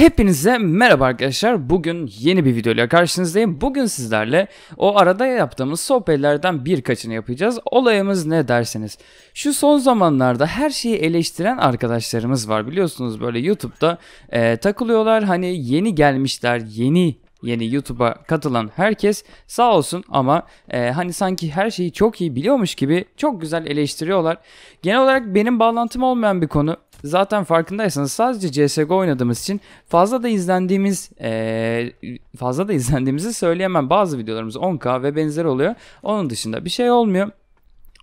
Hepinize merhaba arkadaşlar. Bugün yeni bir videoyla karşınızdayım. Bugün sizlerle o arada yaptığımız sohbetlerden birkaçını yapacağız. Olayımız ne derseniz. Şu son zamanlarda her şeyi eleştiren arkadaşlarımız var. Biliyorsunuz böyle YouTube'da e, takılıyorlar. Hani yeni gelmişler, yeni yeni YouTube'a katılan herkes sağ olsun ama e, hani sanki her şeyi çok iyi biliyormuş gibi çok güzel eleştiriyorlar. Genel olarak benim bağlantım olmayan bir konu. Zaten farkındaysanız sadece CS:GO oynadığımız için fazla da izlendiğimiz e, fazla da izlendiğimizi söyleyemem. Bazı videolarımız 10k ve benzeri oluyor. Onun dışında bir şey olmuyor.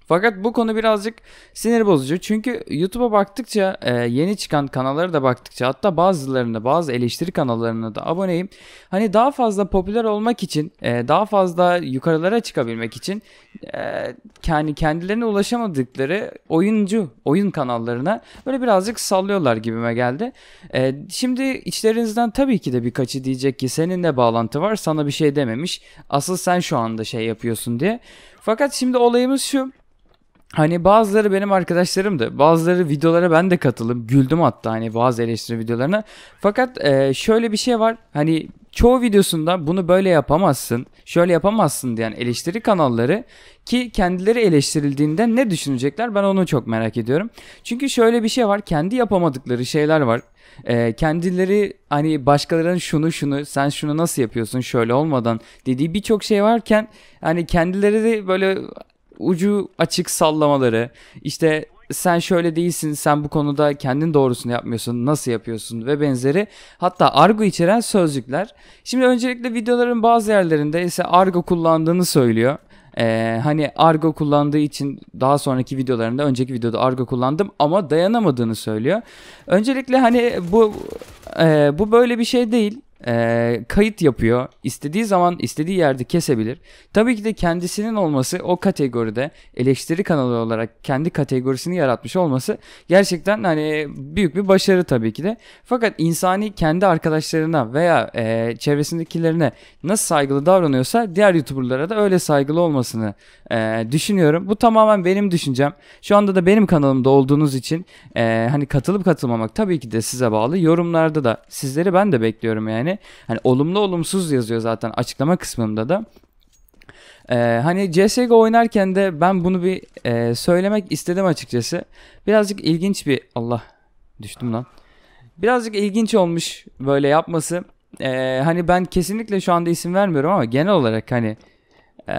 Fakat bu konu birazcık sinir bozucu. Çünkü YouTube'a baktıkça e, yeni çıkan kanallara da baktıkça hatta bazılarına bazı eleştiri kanallarına da aboneyim. Hani daha fazla popüler olmak için e, daha fazla yukarılara çıkabilmek için yani e, kendilerine ulaşamadıkları oyuncu oyun kanallarına böyle birazcık sallıyorlar gibime geldi. Şimdi içlerinizden tabii ki de birkaçı diyecek ki seninle bağlantı var sana bir şey dememiş. Asıl sen şu anda şey yapıyorsun diye. Fakat şimdi olayımız şu. Hani bazıları benim arkadaşlarım da bazıları videolara ben de katıldım. Güldüm hatta hani bazı eleştiri videolarına. Fakat e, şöyle bir şey var. Hani çoğu videosunda bunu böyle yapamazsın, şöyle yapamazsın diyen eleştiri kanalları ki kendileri eleştirildiğinde ne düşünecekler ben onu çok merak ediyorum. Çünkü şöyle bir şey var kendi yapamadıkları şeyler var. E, kendileri hani başkalarının şunu şunu sen şunu nasıl yapıyorsun şöyle olmadan dediği birçok şey varken hani kendileri de böyle ucu açık sallamaları, işte sen şöyle değilsin, sen bu konuda kendin doğrusunu yapmıyorsun, nasıl yapıyorsun ve benzeri. Hatta argo içeren sözcükler. Şimdi öncelikle videoların bazı yerlerinde ise argo kullandığını söylüyor. Ee, hani argo kullandığı için daha sonraki videolarında önceki videoda argo kullandım ama dayanamadığını söylüyor. Öncelikle hani bu e, bu böyle bir şey değil e, kayıt yapıyor. İstediği zaman istediği yerde kesebilir. Tabii ki de kendisinin olması o kategoride eleştiri kanalı olarak kendi kategorisini yaratmış olması gerçekten hani büyük bir başarı tabii ki de. Fakat insani kendi arkadaşlarına veya e, çevresindekilerine nasıl saygılı davranıyorsa diğer YouTuber'lara da öyle saygılı olmasını e, düşünüyorum. Bu tamamen benim düşüncem. Şu anda da benim kanalımda olduğunuz için e, hani katılıp katılmamak tabii ki de size bağlı. Yorumlarda da sizleri ben de bekliyorum yani yani. Hani olumlu olumsuz yazıyor zaten açıklama kısmında da. Ee, hani CSGO oynarken de ben bunu bir e, söylemek istedim açıkçası. Birazcık ilginç bir... Allah düştüm lan. Birazcık ilginç olmuş böyle yapması. Ee, hani ben kesinlikle şu anda isim vermiyorum ama genel olarak hani... E,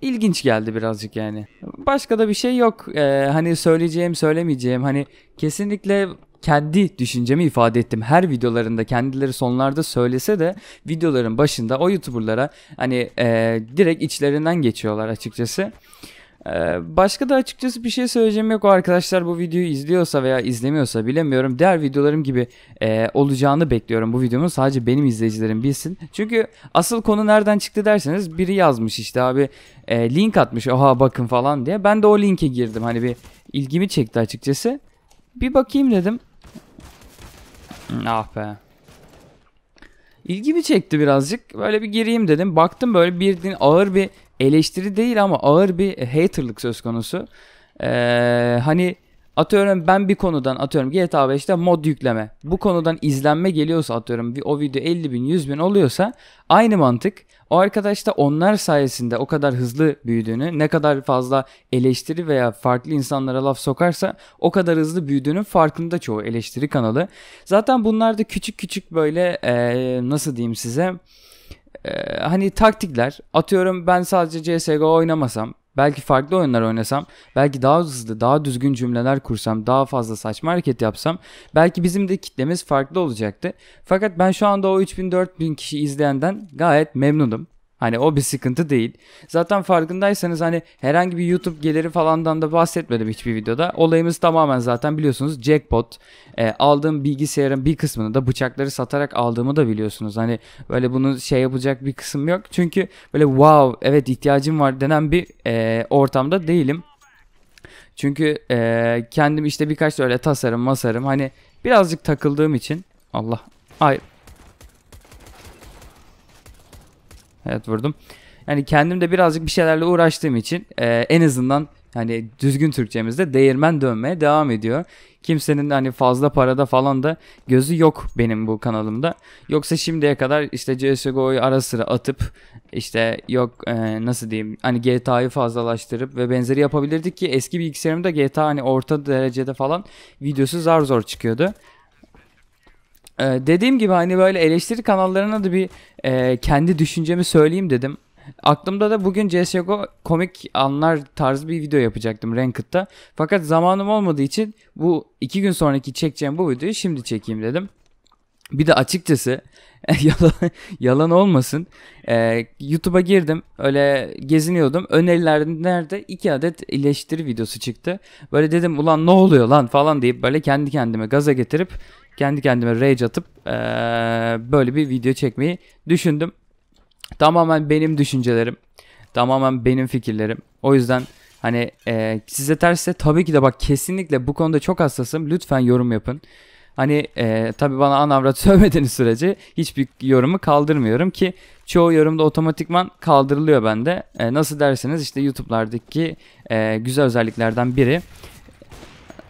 ilginç geldi birazcık yani. Başka da bir şey yok. Ee, hani söyleyeceğim söylemeyeceğim. Hani kesinlikle kendi düşüncemi ifade ettim. Her videolarında kendileri sonlarda söylese de videoların başında o YouTuber'lara hani e, direkt içlerinden geçiyorlar açıkçası. E, başka da açıkçası bir şey söyleyeceğim yok. O arkadaşlar bu videoyu izliyorsa veya izlemiyorsa bilemiyorum. Diğer videolarım gibi e, olacağını bekliyorum bu videomun. Sadece benim izleyicilerim bilsin. Çünkü asıl konu nereden çıktı derseniz biri yazmış işte abi e, link atmış. Oha bakın falan diye. Ben de o linke girdim. Hani bir ilgimi çekti açıkçası. Bir bakayım dedim. Hmm, ah be. İlgimi çekti birazcık. Böyle bir gireyim dedim. Baktım böyle bir din ağır bir eleştiri değil ama ağır bir haterlık söz konusu. Ee, hani Atıyorum ben bir konudan atıyorum GTA 5'te mod yükleme. Bu konudan izlenme geliyorsa atıyorum o video 50 bin 100 bin oluyorsa aynı mantık. O arkadaş da onlar sayesinde o kadar hızlı büyüdüğünü ne kadar fazla eleştiri veya farklı insanlara laf sokarsa o kadar hızlı büyüdüğünün farkında çoğu eleştiri kanalı. Zaten bunlar da küçük küçük böyle ee, nasıl diyeyim size ee, hani taktikler atıyorum ben sadece CSGO oynamasam Belki farklı oyunlar oynasam, belki daha hızlı, daha düzgün cümleler kursam, daha fazla saçma hareket yapsam belki bizim de kitlemiz farklı olacaktı. Fakat ben şu anda o 3000-4000 kişi izleyenden gayet memnunum. Hani o bir sıkıntı değil. Zaten farkındaysanız hani herhangi bir YouTube geliri falandan da bahsetmedim hiçbir videoda. Olayımız tamamen zaten biliyorsunuz jackpot. E, aldığım bilgisayarın bir kısmını da bıçakları satarak aldığımı da biliyorsunuz. Hani böyle bunu şey yapacak bir kısım yok. Çünkü böyle wow evet ihtiyacım var denen bir e, ortamda değilim. Çünkü e, kendim işte birkaç öyle tasarım masarım hani birazcık takıldığım için Allah hayır Evet vurdum. Yani kendim de birazcık bir şeylerle uğraştığım için e, en azından hani düzgün Türkçemizde değirmen dönmeye devam ediyor. Kimsenin hani fazla parada falan da gözü yok benim bu kanalımda. Yoksa şimdiye kadar işte CSGO'yu ara sıra atıp işte yok e, nasıl diyeyim hani GTA'yı fazlalaştırıp ve benzeri yapabilirdik ki eski bilgisayarımda GTA hani orta derecede falan videosu zar zor çıkıyordu. Ee, dediğim gibi hani böyle eleştiri kanallarına da bir e, kendi düşüncemi söyleyeyim dedim. Aklımda da bugün CSGO komik anlar tarzı bir video yapacaktım Ranked'da. Fakat zamanım olmadığı için bu iki gün sonraki çekeceğim bu videoyu şimdi çekeyim dedim. Bir de açıkçası yalan, yalan olmasın ee, YouTube'a girdim öyle geziniyordum önerilerden nerede iki adet eleştiri videosu çıktı. Böyle dedim ulan ne oluyor lan falan deyip böyle kendi kendime gaza getirip kendi kendime rage atıp ee, böyle bir video çekmeyi düşündüm. Tamamen benim düşüncelerim. Tamamen benim fikirlerim. O yüzden hani e, size tersse tabii ki de bak kesinlikle bu konuda çok hassasım. Lütfen yorum yapın. Hani e, tabii bana anavrat sövmediğiniz sürece hiçbir yorumu kaldırmıyorum ki çoğu yorumda otomatikman kaldırılıyor bende. E, nasıl derseniz işte YouTube'lardaki e, güzel özelliklerden biri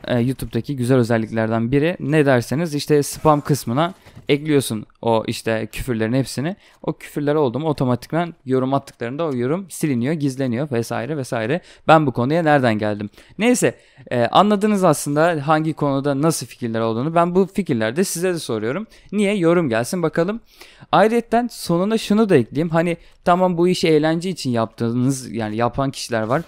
e, YouTube'daki güzel özelliklerden biri. Ne derseniz işte spam kısmına ekliyorsun o işte küfürlerin hepsini. O küfürler oldu mu otomatikman yorum attıklarında o yorum siliniyor, gizleniyor vesaire vesaire. Ben bu konuya nereden geldim? Neyse e, anladınız aslında hangi konuda nasıl fikirler olduğunu. Ben bu fikirlerde size de soruyorum. Niye? Yorum gelsin bakalım. Ayrıca sonuna şunu da ekleyeyim. Hani tamam bu işi eğlence için yaptığınız yani yapan kişiler var.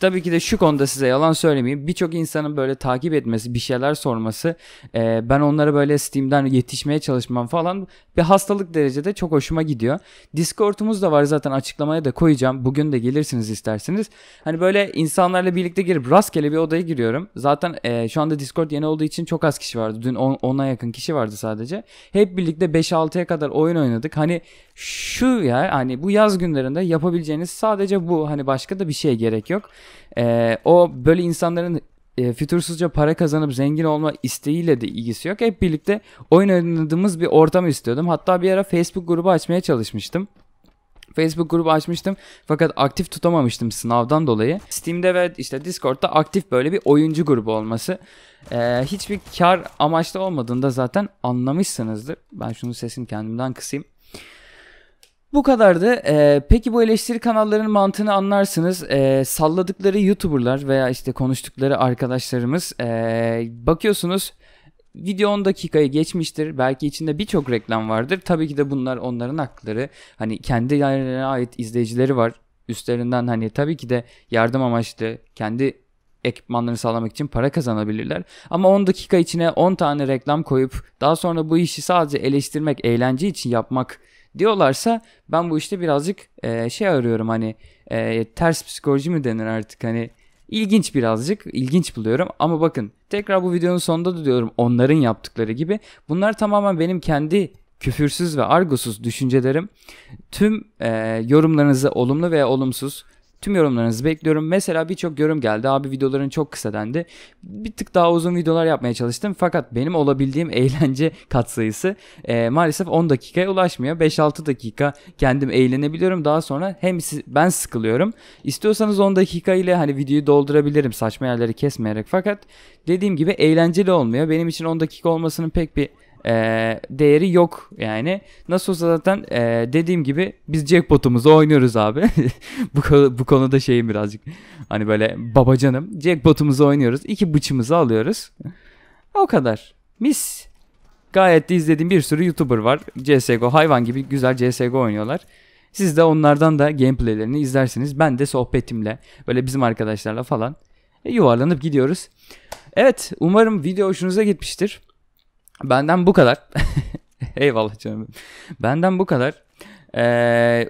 Tabii ki de şu konuda size yalan söylemeyeyim. Birçok insanın böyle takip etmesi, bir şeyler sorması, e, ben onlara böyle Steam'den yetişmeye çalışmam falan bir hastalık derecede çok hoşuma gidiyor. Discord'umuz da var zaten açıklamaya da koyacağım. Bugün de gelirsiniz isterseniz. Hani böyle insanlarla birlikte girip rastgele bir odaya giriyorum. Zaten e, şu anda Discord yeni olduğu için çok az kişi vardı. Dün 10'a yakın kişi vardı sadece. Hep birlikte 5-6'ya kadar oyun oynadık. Hani şu ya hani bu yaz günlerinde yapabileceğiniz sadece bu. Hani başka da bir şey gerek yok. E, o böyle insanların e, fütursuzca para kazanıp zengin olma isteğiyle de ilgisi yok. Hep birlikte oyun oynadığımız bir ortam istiyordum. Hatta bir ara Facebook grubu açmaya çalışmıştım. Facebook grubu açmıştım fakat aktif tutamamıştım sınavdan dolayı. Steam'de ve işte Discord'da aktif böyle bir oyuncu grubu olması. Ee, hiçbir kar amaçlı olmadığında zaten anlamışsınızdır. Ben şunu sesim kendimden kısayım. Bu kadardı. Ee, peki bu eleştiri kanallarının mantığını anlarsınız. Ee, salladıkları YouTuber'lar veya işte konuştukları arkadaşlarımız ee, bakıyorsunuz video 10 dakikayı geçmiştir. Belki içinde birçok reklam vardır. Tabii ki de bunlar onların hakları. Hani kendi kendilerine ait izleyicileri var. Üstlerinden hani tabii ki de yardım amaçlı kendi ekipmanlarını sağlamak için para kazanabilirler. Ama 10 dakika içine 10 tane reklam koyup daha sonra bu işi sadece eleştirmek, eğlence için yapmak diyorlarsa ben bu işte birazcık e, şey arıyorum hani e, ters psikoloji mi denir artık hani ilginç birazcık ilginç buluyorum ama bakın tekrar bu videonun sonunda da diyorum onların yaptıkları gibi bunlar tamamen benim kendi küfürsüz ve argosuz düşüncelerim. Tüm e, yorumlarınızı olumlu veya olumsuz Tüm yorumlarınızı bekliyorum. Mesela birçok yorum geldi. Abi videoların çok kısa dendi. Bir tık daha uzun videolar yapmaya çalıştım. Fakat benim olabildiğim eğlence katsayısı e, maalesef 10 dakikaya ulaşmıyor. 5-6 dakika kendim eğlenebiliyorum. Daha sonra hem ben sıkılıyorum. İstiyorsanız 10 dakika ile hani videoyu doldurabilirim saçma yerleri kesmeyerek. Fakat dediğim gibi eğlenceli olmuyor. Benim için 10 dakika olmasının pek bir e, değeri yok yani. Nasıl olsa zaten e, dediğim gibi biz jackpot'umuzu oynuyoruz abi. bu, bu konuda şeyim birazcık hani böyle babacanım jackpot'umuzu oynuyoruz. iki bıçımızı alıyoruz. o kadar. Mis. Gayet de izlediğim bir sürü YouTuber var. CSGO hayvan gibi güzel CSGO oynuyorlar. Siz de onlardan da gameplaylerini izlersiniz. Ben de sohbetimle böyle bizim arkadaşlarla falan e, yuvarlanıp gidiyoruz. Evet umarım video hoşunuza gitmiştir. Benden bu kadar. Eyvallah canım. Benden bu kadar. Ee,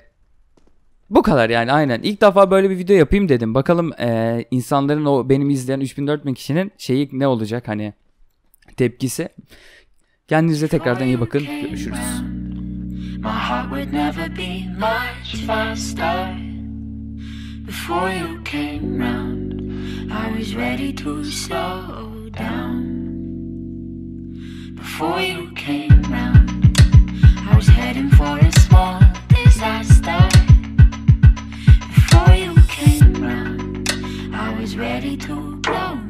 bu kadar yani aynen. İlk defa böyle bir video yapayım dedim. Bakalım e, insanların o benim izleyen 3.400 kişinin şeyi ne olacak hani tepkisi. Kendinize tekrardan iyi bakın. Görüşürüz. Before you came round I was ready to slow down before you came round. I was heading for a small disaster. Before you came round, I was ready to blow.